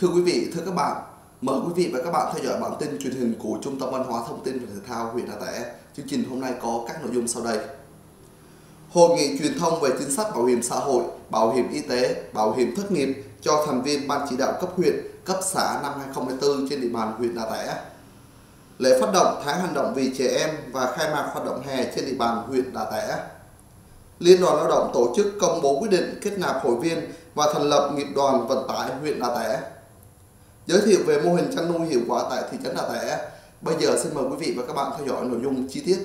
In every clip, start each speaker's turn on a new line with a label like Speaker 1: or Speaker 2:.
Speaker 1: Thưa quý vị, thưa các bạn, mời quý vị và các bạn theo dõi bản tin truyền hình của Trung tâm Văn hóa Thông tin và Thể thao huyện Đà Tẻ. Chương trình hôm nay có các nội dung sau đây. Hội nghị truyền thông về chính sách bảo hiểm xã hội, bảo hiểm y tế, bảo hiểm thất nghiệp cho thành viên ban chỉ đạo cấp huyện, cấp xã năm 2024 trên địa bàn huyện Đà Tẻ. Lễ phát động tháng hành động vì trẻ em và khai mạc hoạt động hè trên địa bàn huyện Đà Tẻ. Liên đoàn Lao động tổ chức công bố quyết định kết nạp hội viên và thành lập nghiệp đoàn vận tải huyện Đà Tẻ giới thiệu về mô hình chăn nuôi hiệu quả tại thị trấn Đà Tẻ. Bây giờ xin mời quý vị và các bạn theo dõi nội dung chi tiết.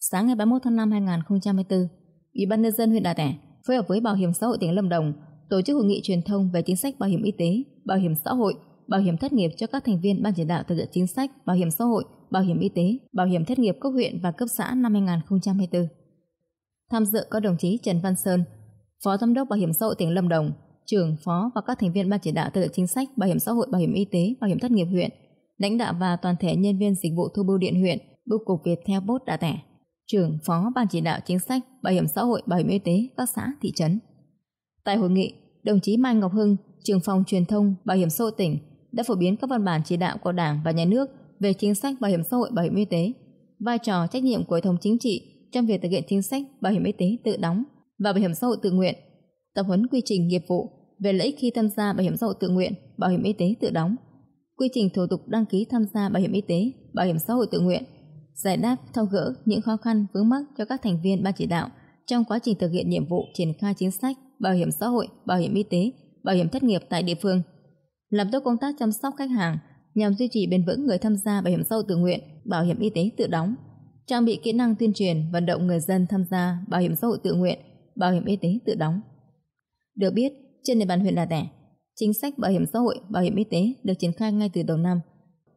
Speaker 1: Sáng ngày 31 tháng 5 2024, Ủy ban nhân dân huyện Đà Tẻ phối hợp với Bảo hiểm xã hội tỉnh Lâm Đồng tổ chức hội nghị truyền thông về chính sách bảo hiểm y tế, bảo hiểm xã hội bảo hiểm thất nghiệp cho các thành viên ban chỉ đạo thực hiện chính sách bảo hiểm xã hội, bảo hiểm y tế, bảo hiểm thất nghiệp cấp huyện và cấp xã năm 2024. Tham dự có đồng chí Trần Văn Sơn, Phó Giám đốc Bảo hiểm xã hội tỉnh Lâm Đồng, trưởng phó và các thành viên ban chỉ đạo thực hiện chính sách bảo hiểm xã hội, bảo hiểm y tế, bảo hiểm thất nghiệp huyện, lãnh đạo và toàn thể nhân viên dịch vụ thu bưu điện huyện, bưu cục Việt theo bốt đã tẻ, trưởng phó ban chỉ đạo chính sách bảo hiểm xã hội, bảo hiểm y tế các xã thị trấn. Tại hội nghị, đồng chí Mai Ngọc Hưng, trưởng phòng truyền thông bảo hiểm xã hội tỉnh đã phổ biến các văn bản chỉ đạo của Đảng và Nhà nước về chính sách bảo hiểm xã hội bảo hiểm y tế, vai trò trách nhiệm của hệ thống chính trị trong việc thực hiện chính sách bảo hiểm y tế tự đóng và bảo hiểm xã hội tự nguyện, tập huấn quy trình nghiệp vụ về lợi ích khi tham gia bảo hiểm xã hội tự nguyện, bảo hiểm y tế tự đóng, quy trình thủ tục đăng ký tham gia bảo hiểm y tế, bảo hiểm xã hội tự nguyện, giải đáp thao gỡ những khó khăn vướng mắc cho các thành viên ban chỉ đạo trong quá trình thực hiện nhiệm vụ triển khai chính sách bảo hiểm xã hội, bảo hiểm y tế, bảo hiểm thất nghiệp tại địa phương làm tốt công tác chăm sóc khách hàng nhằm duy trì bền vững người tham gia bảo hiểm xã hội tự nguyện, bảo hiểm y tế tự đóng, trang bị kỹ năng tuyên truyền vận động người dân tham gia bảo hiểm xã hội tự nguyện, bảo hiểm y tế tự đóng. Được biết, trên địa bàn huyện Đà Tẻ, chính sách bảo hiểm xã hội, bảo hiểm y tế được triển khai ngay từ đầu năm,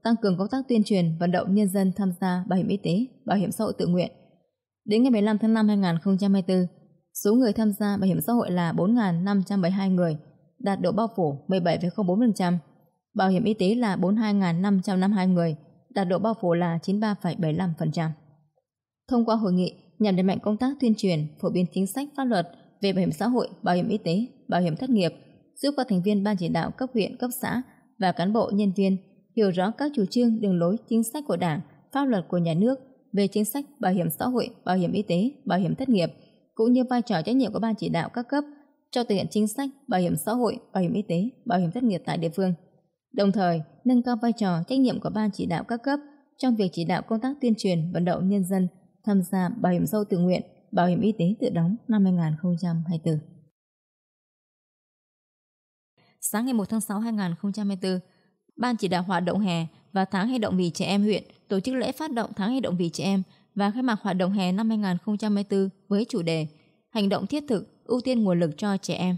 Speaker 1: tăng cường công tác tuyên truyền vận động nhân dân tham gia bảo hiểm y tế, bảo hiểm xã hội tự nguyện. Đến ngày 15 tháng 5 năm 2024, số người tham gia bảo hiểm xã hội là 4.572 người – đạt độ bao phủ 17,04%, bảo hiểm y tế là 42.552 người, đạt độ bao phủ là 93,75%. Thông qua hội nghị nhằm đẩy mạnh công tác tuyên truyền, phổ biến chính sách pháp luật về bảo hiểm xã hội, bảo hiểm y tế, bảo hiểm thất nghiệp, giúp các thành viên ban chỉ đạo cấp huyện, cấp xã và cán bộ nhân viên hiểu rõ các chủ trương, đường lối, chính sách của Đảng, pháp luật của nhà nước về chính sách bảo hiểm xã hội, bảo hiểm y tế, bảo hiểm thất nghiệp cũng như vai trò trách nhiệm của ban chỉ đạo các cấp cho thực hiện chính sách bảo hiểm xã hội, bảo hiểm y tế, bảo hiểm thất nghiệp tại địa phương. Đồng thời, nâng cao vai trò trách nhiệm của ban chỉ đạo các cấp trong việc chỉ đạo công tác tuyên truyền vận động nhân dân tham gia bảo hiểm xã hội tự nguyện, bảo hiểm y tế tự đóng năm 2024. Sáng ngày 1 tháng 6 2024, Ban chỉ đạo hoạt động hè và tháng hành động vì trẻ em huyện tổ chức lễ phát động tháng hành động vì trẻ em và khai mạc hoạt động hè năm 2024 với chủ đề Hành động thiết thực ưu tiên nguồn lực cho trẻ em.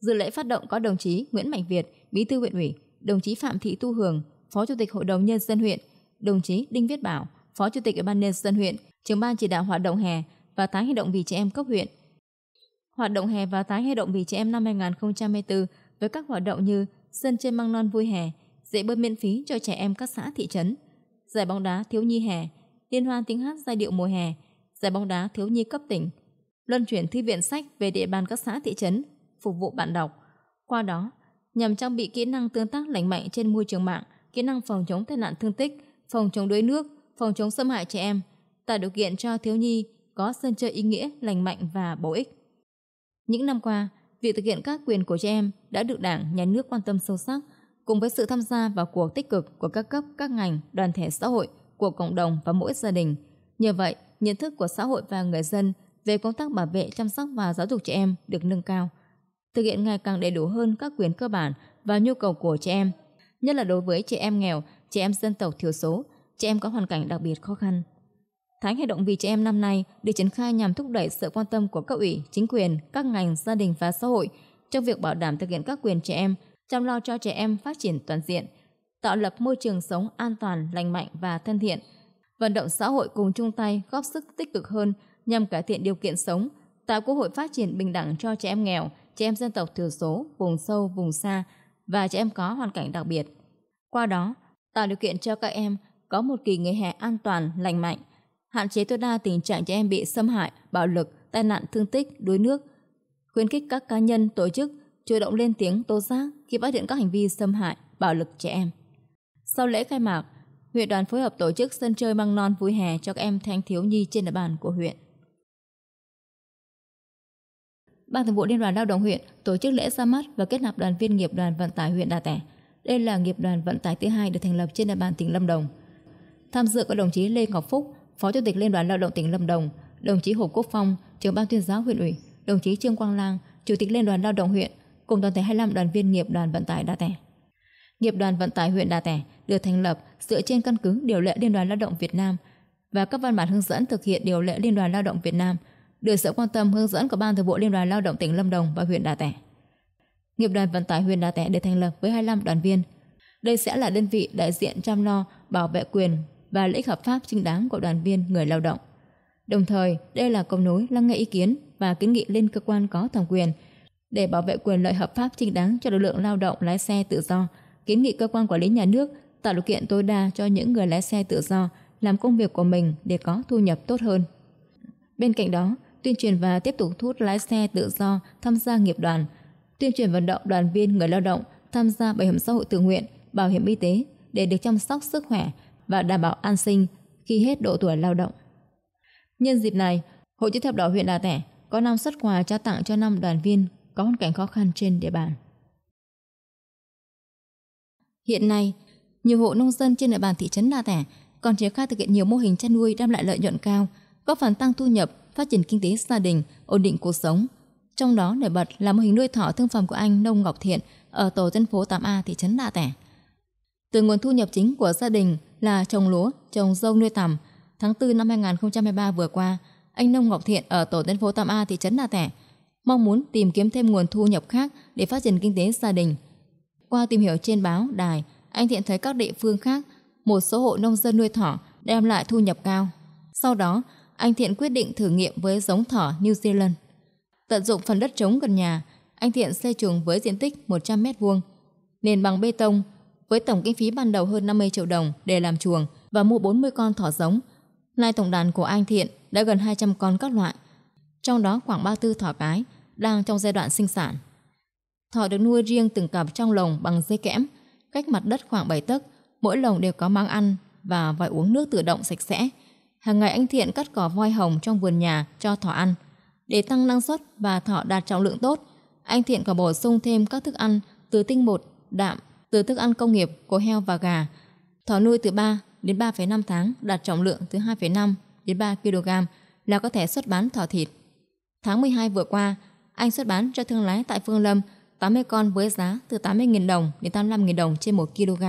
Speaker 1: Dự lễ phát động có đồng chí Nguyễn Mạnh Việt, Bí thư huyện ủy, đồng chí Phạm Thị Tu Hường, Phó Chủ tịch Hội đồng Nhân dân huyện, đồng chí Đinh Viết Bảo, Phó Chủ tịch Ủy ban Nhân dân huyện, trưởng ban chỉ đạo hoạt động hè và tái hoạt động vì trẻ em cấp huyện. Hoạt động hè và tái hoạt động vì trẻ em năm 2024 với các hoạt động như sân chơi măng non vui hè, dạy bơi miễn phí cho trẻ em các xã thị trấn, giải bóng đá thiếu nhi hè, liên hoan tiếng hát giai điệu mùa hè, giải bóng đá thiếu nhi cấp tỉnh, luân chuyển thư viện sách về địa bàn các xã thị trấn, phục vụ bạn đọc. Qua đó, nhằm trang bị kỹ năng tương tác lành mạnh trên môi trường mạng, kỹ năng phòng chống tai nạn thương tích, phòng chống đuối nước, phòng chống xâm hại trẻ em, tạo điều kiện cho thiếu nhi có sân chơi ý nghĩa, lành mạnh và bổ ích. Những năm qua, việc thực hiện các quyền của trẻ em đã được Đảng, Nhà nước quan tâm sâu sắc, cùng với sự tham gia vào cuộc tích cực của các cấp, các ngành, đoàn thể xã hội, của cộng đồng và mỗi gia đình. Nhờ vậy, nhận thức của xã hội và người dân về công tác bảo vệ, chăm sóc và giáo dục trẻ em được nâng cao, thực hiện ngày càng đầy đủ hơn các quyền cơ bản và nhu cầu của trẻ em, nhất là đối với trẻ em nghèo, trẻ em dân tộc thiểu số, trẻ em có hoàn cảnh đặc biệt khó khăn. Tháng hành động vì trẻ em năm nay được triển khai nhằm thúc đẩy sự quan tâm của các ủy, chính quyền, các ngành, gia đình và xã hội trong việc bảo đảm thực hiện các quyền trẻ em, chăm lo cho trẻ em phát triển toàn diện, tạo lập môi trường sống an toàn, lành mạnh và thân thiện, vận động xã hội cùng chung tay góp sức tích cực hơn nhằm cải thiện điều kiện sống, tạo cơ hội phát triển bình đẳng cho trẻ em nghèo, trẻ em dân tộc thiểu số, vùng sâu, vùng xa và trẻ em có hoàn cảnh đặc biệt. Qua đó, tạo điều kiện cho các em có một kỳ nghỉ hè an toàn, lành mạnh, hạn chế tối đa tình trạng trẻ em bị xâm hại, bạo lực, tai nạn thương tích, đuối nước, khuyến khích các cá nhân, tổ chức chủ động lên tiếng tố giác khi phát hiện các hành vi xâm hại, bạo lực trẻ em. Sau lễ khai mạc, huyện đoàn phối hợp tổ chức sân chơi măng non vui hè cho các em thanh thiếu nhi trên địa bàn của huyện. Ban Thường vụ Liên đoàn Lao động huyện tổ chức lễ ra mắt và kết nạp đoàn viên nghiệp đoàn vận tải huyện Đà Tẻ. Đây là nghiệp đoàn vận tải thứ hai được thành lập trên địa bàn tỉnh Lâm Đồng. Tham dự có đồng chí Lê Ngọc Phúc, Phó Chủ tịch Liên đoàn Lao động tỉnh Lâm Đồng, đồng chí Hồ Quốc Phong, trưởng ban tuyên giáo huyện ủy, đồng chí Trương Quang Lang, Chủ tịch Liên đoàn Lao động huyện cùng toàn thể 25 đoàn viên nghiệp đoàn vận tải Đà Tẻ. Nghiệp đoàn vận tải huyện Đà Tẻ được thành lập dựa trên căn cứ điều lệ Liên đoàn Lao động Việt Nam và các văn bản hướng dẫn thực hiện điều lệ Liên đoàn Lao động Việt Nam – được sự quan tâm hướng dẫn của ban thường vụ liên đoàn lao động tỉnh Lâm Đồng và huyện Đà Tẻ. Nghiệp đoàn vận tải huyện Đà Tẻ được thành lập với 25 đoàn viên. Đây sẽ là đơn vị đại diện chăm lo bảo vệ quyền và lợi ích hợp pháp chính đáng của đoàn viên người lao động. Đồng thời, đây là cầu nối lắng nghe ý kiến và kiến nghị lên cơ quan có thẩm quyền để bảo vệ quyền lợi hợp pháp chính đáng cho lực lượng lao động lái xe tự do, kiến nghị cơ quan quản lý nhà nước tạo điều kiện tối đa cho những người lái xe tự do làm công việc của mình để có thu nhập tốt hơn. Bên cạnh đó, tuyên truyền và tiếp tục thu hút lái xe tự do tham gia nghiệp đoàn, tuyên truyền vận động đoàn viên người lao động tham gia bảo hiểm xã hội tự nguyện, bảo hiểm y tế để được chăm sóc sức khỏe và đảm bảo an sinh khi hết độ tuổi lao động. Nhân dịp này, Hội chữ thập đỏ huyện Đà Tẻ có năm xuất quà trao tặng cho năm đoàn viên có hoàn cảnh khó khăn trên địa bàn. Hiện nay, nhiều hộ nông dân trên địa bàn thị trấn Đà Tẻ còn triển khai thực hiện nhiều mô hình chăn nuôi đem lại lợi nhuận cao, góp phần tăng thu nhập phát triển kinh tế gia đình, ổn định cuộc sống. Trong đó nổi bật là mô hình nuôi thỏ thương phẩm của anh Nông Ngọc Thiện ở tổ dân phố 8A thị trấn Đạ Tẻ. Từ nguồn thu nhập chính của gia đình là trồng lúa, trồng dâu nuôi tằm, tháng 4 năm 2023 vừa qua, anh Nông Ngọc Thiện ở tổ dân phố 8A thị trấn Đà Tẻ mong muốn tìm kiếm thêm nguồn thu nhập khác để phát triển kinh tế gia đình. Qua tìm hiểu trên báo, đài, anh Thiện thấy các địa phương khác, một số hộ nông dân nuôi thỏ đem lại thu nhập cao. Sau đó, anh Thiện quyết định thử nghiệm với giống thỏ New Zealand. Tận dụng phần đất trống gần nhà, anh Thiện xây chuồng với diện tích 100 mét vuông, nền bằng bê tông với tổng kinh phí ban đầu hơn 50 triệu đồng để làm chuồng và mua 40 con thỏ giống. Nay tổng đàn của anh Thiện đã gần 200 con các loại, trong đó khoảng 34 thỏ cái đang trong giai đoạn sinh sản. Thỏ được nuôi riêng từng cặp trong lồng bằng dây kẽm, cách mặt đất khoảng 7 tấc, mỗi lồng đều có máng ăn và vòi uống nước tự động sạch sẽ hàng ngày anh Thiện cắt cỏ voi hồng trong vườn nhà cho thỏ ăn. Để tăng năng suất và thỏ đạt trọng lượng tốt, anh Thiện còn bổ sung thêm các thức ăn từ tinh bột, đạm, từ thức ăn công nghiệp của heo và gà. Thỏ nuôi từ 3 đến 3,5 tháng đạt trọng lượng từ 2,5 đến 3 kg là có thể xuất bán thỏ thịt. Tháng 12 vừa qua, anh xuất bán cho thương lái tại Phương Lâm 80 con với giá từ 80.000 đồng đến 85.000 đồng trên 1 kg.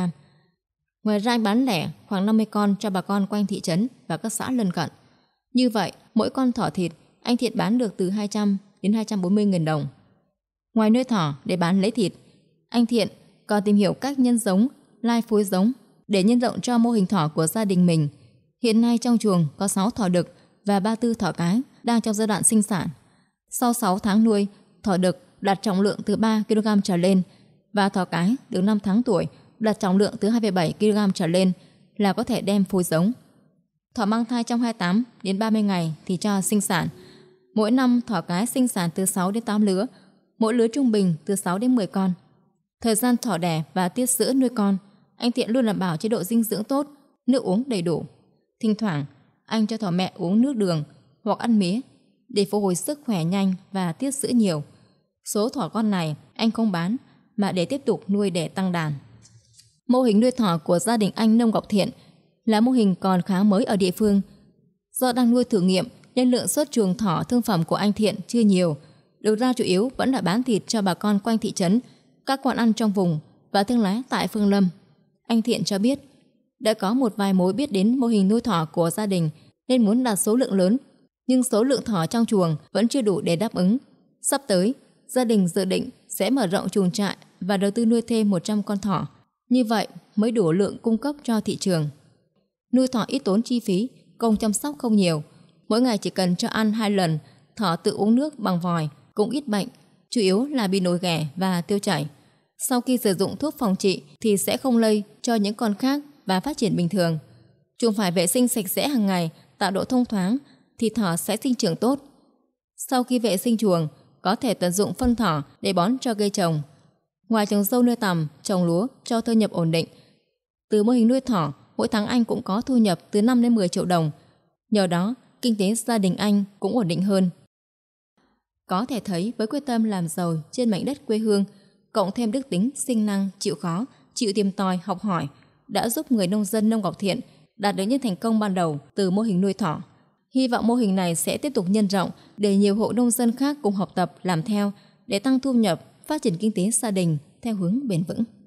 Speaker 1: Ngoài ra anh bán lẻ khoảng 50 con cho bà con quanh thị trấn và các xã lân cận. Như vậy, mỗi con thỏ thịt, anh Thiện bán được từ 200 đến 240 nghìn đồng. Ngoài nuôi thỏ để bán lấy thịt, anh Thiện còn tìm hiểu cách nhân giống, lai phối giống để nhân rộng cho mô hình thỏ của gia đình mình. Hiện nay trong chuồng có 6 thỏ đực và 34 thỏ cái đang trong giai đoạn sinh sản. Sau 6 tháng nuôi, thỏ đực đạt trọng lượng từ 3 kg trở lên và thỏ cái được 5 tháng tuổi đạt trọng lượng từ 2,7 kg trở lên là có thể đem phối giống. Thỏ mang thai trong 28 đến 30 ngày thì cho sinh sản. Mỗi năm thỏ cái sinh sản từ 6 đến 8 lứa, mỗi lứa trung bình từ 6 đến 10 con. Thời gian thỏ đẻ và tiết sữa nuôi con, anh tiện luôn đảm bảo chế độ dinh dưỡng tốt, nước uống đầy đủ. Thỉnh thoảng, anh cho thỏ mẹ uống nước đường hoặc ăn mía để phục hồi sức khỏe nhanh và tiết sữa nhiều. Số thỏ con này anh không bán mà để tiếp tục nuôi đẻ tăng đàn. Mô hình nuôi thỏ của gia đình anh Nông Ngọc Thiện là mô hình còn khá mới ở địa phương. Do đang nuôi thử nghiệm nên lượng xuất chuồng thỏ thương phẩm của anh Thiện chưa nhiều. Đầu ra chủ yếu vẫn là bán thịt cho bà con quanh thị trấn, các quán ăn trong vùng và thương lái tại Phương Lâm. Anh Thiện cho biết, đã có một vài mối biết đến mô hình nuôi thỏ của gia đình nên muốn đạt số lượng lớn, nhưng số lượng thỏ trong chuồng vẫn chưa đủ để đáp ứng. Sắp tới, gia đình dự định sẽ mở rộng chuồng trại và đầu tư nuôi thêm 100 con thỏ. Như vậy mới đủ lượng cung cấp cho thị trường. Nuôi thỏ ít tốn chi phí, công chăm sóc không nhiều. Mỗi ngày chỉ cần cho ăn hai lần, thỏ tự uống nước bằng vòi, cũng ít bệnh, chủ yếu là bị nổi ghẻ và tiêu chảy. Sau khi sử dụng thuốc phòng trị thì sẽ không lây cho những con khác và phát triển bình thường. chuồng phải vệ sinh sạch sẽ hàng ngày, tạo độ thông thoáng thì thỏ sẽ sinh trưởng tốt. Sau khi vệ sinh chuồng, có thể tận dụng phân thỏ để bón cho cây trồng. Ngoài trồng dâu nuôi tầm, trồng lúa cho thu nhập ổn định. Từ mô hình nuôi thỏ, mỗi tháng anh cũng có thu nhập từ 5 đến 10 triệu đồng. Nhờ đó, kinh tế gia đình anh cũng ổn định hơn. Có thể thấy với quyết tâm làm giàu trên mảnh đất quê hương, cộng thêm đức tính sinh năng, chịu khó, chịu tìm tòi, học hỏi, đã giúp người nông dân nông Ngọc Thiện đạt được những thành công ban đầu từ mô hình nuôi thỏ. Hy vọng mô hình này sẽ tiếp tục nhân rộng để nhiều hộ nông dân khác cùng học tập làm theo để tăng thu nhập phát triển kinh tế gia đình theo hướng bền vững.